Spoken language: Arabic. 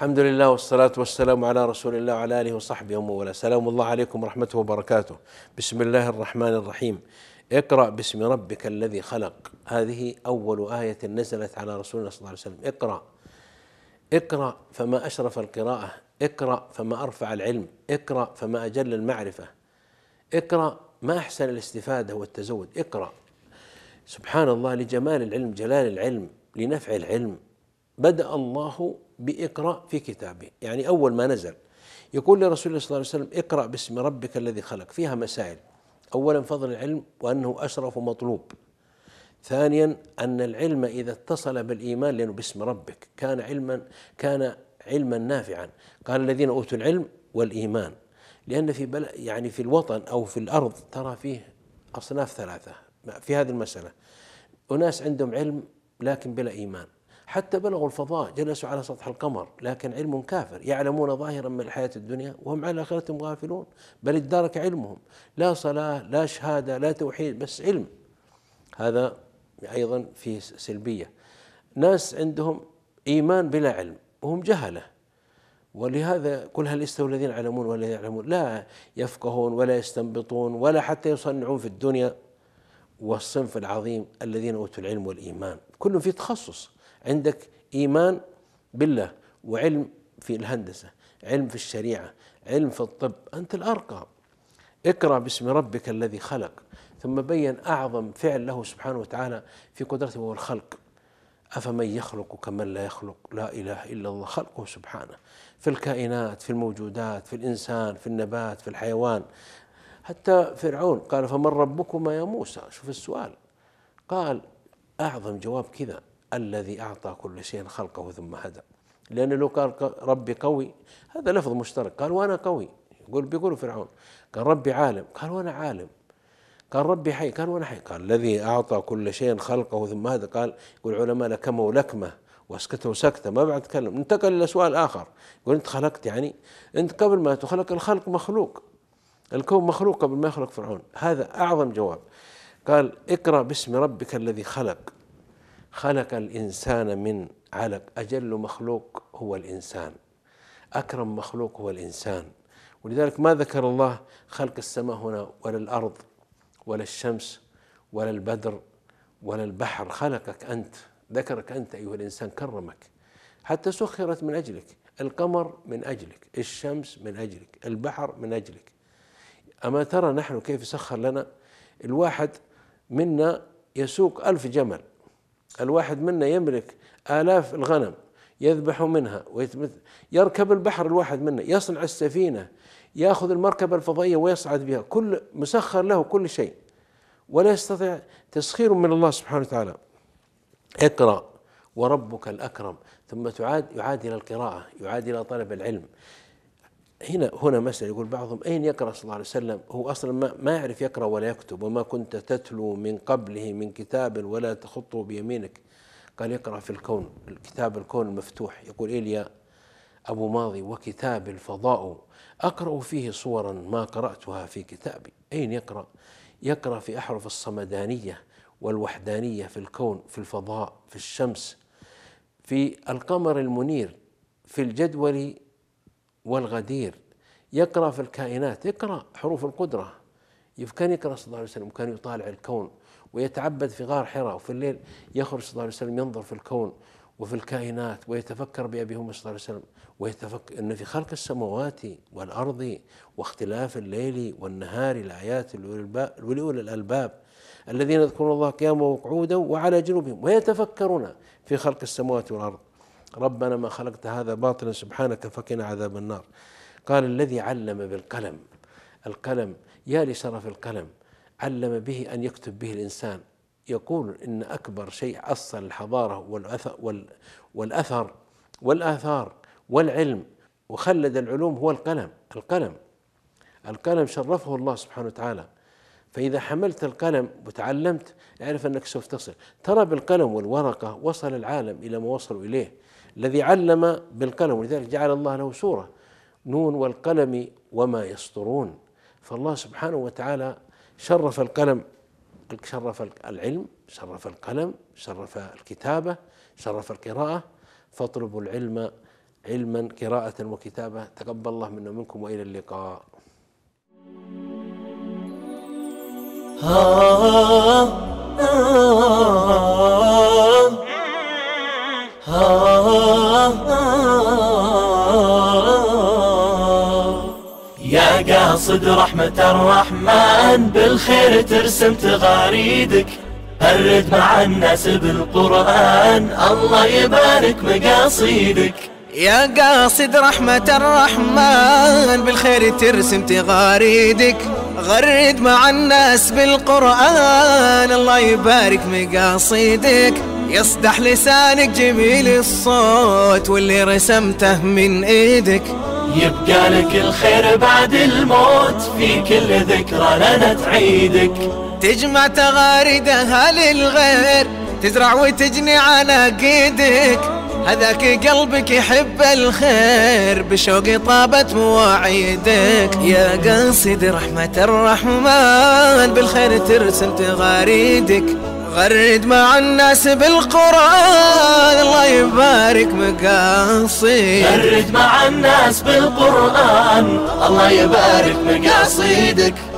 الحمد لله والصلاة والسلام على رسول الله وعلى آله وصحبه ومن والاه سلام الله عليكم ورحمته وبركاته بسم الله الرحمن الرحيم اقرأ باسم ربك الذي خلق هذه أول آية نزلت على رسولنا صلى الله عليه وسلم اقرأ اقرأ فما أشرف القراءة اقرأ فما أرفع العلم اقرأ فما أجل المعرفة اقرأ ما أحسن الاستفادة والتزود اقرأ سبحان الله لجمال العلم جلال العلم لنفع العلم بدأ الله بإقرأ في كتابه يعني أول ما نزل يقول لرسول الله صلى الله عليه وسلم اقرأ باسم ربك الذي خلق فيها مسائل أولا فضل العلم وأنه أشرف مطلوب ثانيا أن العلم إذا اتصل بالإيمان لأنه باسم ربك كان علما كان علما نافعا قال الذين أوتوا العلم والإيمان لأن في بل يعني في الوطن أو في الأرض ترى فيه أصناف ثلاثة في هذه المسألة أناس عندهم علم لكن بلا إيمان حتى بلغوا الفضاء جلسوا على سطح القمر لكن علم كافر يعلمون ظاهرا من الحياة الدنيا وهم على الآخرة غافلون بل ادارك علمهم لا صلاة لا شهادة لا توحيد بس علم هذا أيضا فيه سلبية ناس عندهم إيمان بلا علم وهم جهله ولهذا قل هل يستوي الذين يعلمون ولا يعلمون لا يفقهون ولا يستنبطون ولا حتى يصنعون في الدنيا والصنف العظيم الذين اوتوا العلم والايمان كل في تخصص عندك ايمان بالله وعلم في الهندسه علم في الشريعه علم في الطب انت الارقى اقرا باسم ربك الذي خلق ثم بين اعظم فعل له سبحانه وتعالى في قدرته وهو الخلق أفمن يخلق كمن لا يخلق لا إله إلا الله خلقه سبحانه في الكائنات في الموجودات في الإنسان في النبات في الحيوان حتى فرعون قال فمن ربكما يا موسى شوف السؤال قال أعظم جواب كذا الذي أعطى كل شيء خلقه ثم هدى لأنه لو قال ربي قوي هذا لفظ مشترك قال وأنا قوي يقول بيقول فرعون قال ربي عالم قال وأنا عالم قال ربي حي قال وأنا حي قال الذي أعطى كل شيء خلقه ثم هدى قال يقول علماء لكمة ولكمة واسكته سكتة ما بعد تكلم انتقل إلى سؤال آخر يقول أنت خلقت يعني أنت قبل ما تخلق الخلق مخلوق الكون مخلوق قبل ما يخلق فرعون هذا أعظم جواب قال اقرأ باسم ربك الذي خلق خلق الإنسان من علق أجل مخلوق هو الإنسان أكرم مخلوق هو الإنسان ولذلك ما ذكر الله خلق السماء هنا ولا الأرض ولا الشمس ولا البدر ولا البحر خلقك أنت ذكرك أنت أيها الإنسان كرمك حتى سخرت من أجلك القمر من أجلك الشمس من أجلك البحر من أجلك أما ترى نحن كيف سخر لنا الواحد منا يسوق ألف جمل الواحد منا يملك آلاف الغنم يذبح منها يركب البحر الواحد منا يصنع السفينة يأخذ المركبة الفضائية ويصعد بها كل مسخر له كل شيء ولا يستطيع تسخير من الله سبحانه وتعالى اقرأ وربك الأكرم ثم تعاد يعاد إلى القراءة يعاد إلى طلب العلم هنا هنا مسألة يقول بعضهم اين يقرا صلى الله عليه وسلم؟ هو اصلا ما, ما يعرف يقرا ولا يكتب وما كنت تتلو من قبله من كتاب ولا تخطه بيمينك قال يقرا في الكون الكتاب الكون المفتوح يقول ايليا ابو ماضي وكتاب الفضاء اقرا فيه صورا ما قراتها في كتابي اين يقرا؟ يقرا في احرف الصمدانيه والوحدانيه في الكون في الفضاء في الشمس في القمر المنير في الجدول والغدير يقرأ في الكائنات يقرأ حروف القدرة كان يقرأ صلى الله عليه وسلم كان يطالع الكون ويتعبد في غار حراء وفي الليل يخرج صلى الله عليه وسلم ينظر في الكون وفي الكائنات ويتفكر بأبيهم صلى الله عليه وسلم ويتفكر أن في خلق السماوات والأرض واختلاف الليل والنهار لآيات لأولي الألباب الذين يذكرون الله قياما وقعودا وعلى جنوبهم ويتفكرون في خلق السماوات والأرض ربنا ما خلقت هذا باطلا سبحانك فقنا عذاب النار قال الذي علم بالقلم القلم يا لشرف القلم علم به أن يكتب به الإنسان يقول إن أكبر شيء أصل الحضارة والأثر, والآثار والعلم وخلد العلوم هو القلم القلم القلم شرفه الله سبحانه وتعالى فإذا حملت القلم وتعلمت اعرف أنك سوف تصل ترى بالقلم والورقة وصل العالم إلى ما وصلوا إليه الذي علم بالقلم ولذلك جعل الله له سورة نون والقلم وما يسطرون فالله سبحانه وتعالى شرف القلم شرف العلم شرف القلم شرف الكتابة شرف القراءة فاطلبوا العلم علما قراءة وكتابة تقبل الله منا منكم وإلى اللقاء آه آه آه, آه،, آه. يا قاصد رحمة الرحمن بالخير ترسم تغاريدك أرد مع الناس بالقرآن الله يبارك مقاصيدك يا قاصد رحمة الرحمن بالخير ترسم تغاريدك غرد مع الناس بالقرآن الله يبارك مقاصيدك يصدح لسانك جميل الصوت واللي رسمته من ايدك يبقى لك الخير بعد الموت في كل ذكرى لنا تعيدك تجمع تغاردها للغير تزرع وتجني على قيدك هذاك قلبك يحب الخير بشوق طابت مواعيدك يا قاصد رحمة الرحمن بالخير ترسم تغاريدك غرد مع الناس بالقرآن الله يبارك مقاصي غرد مع الناس بالقرآن الله يبارك مقاصيدك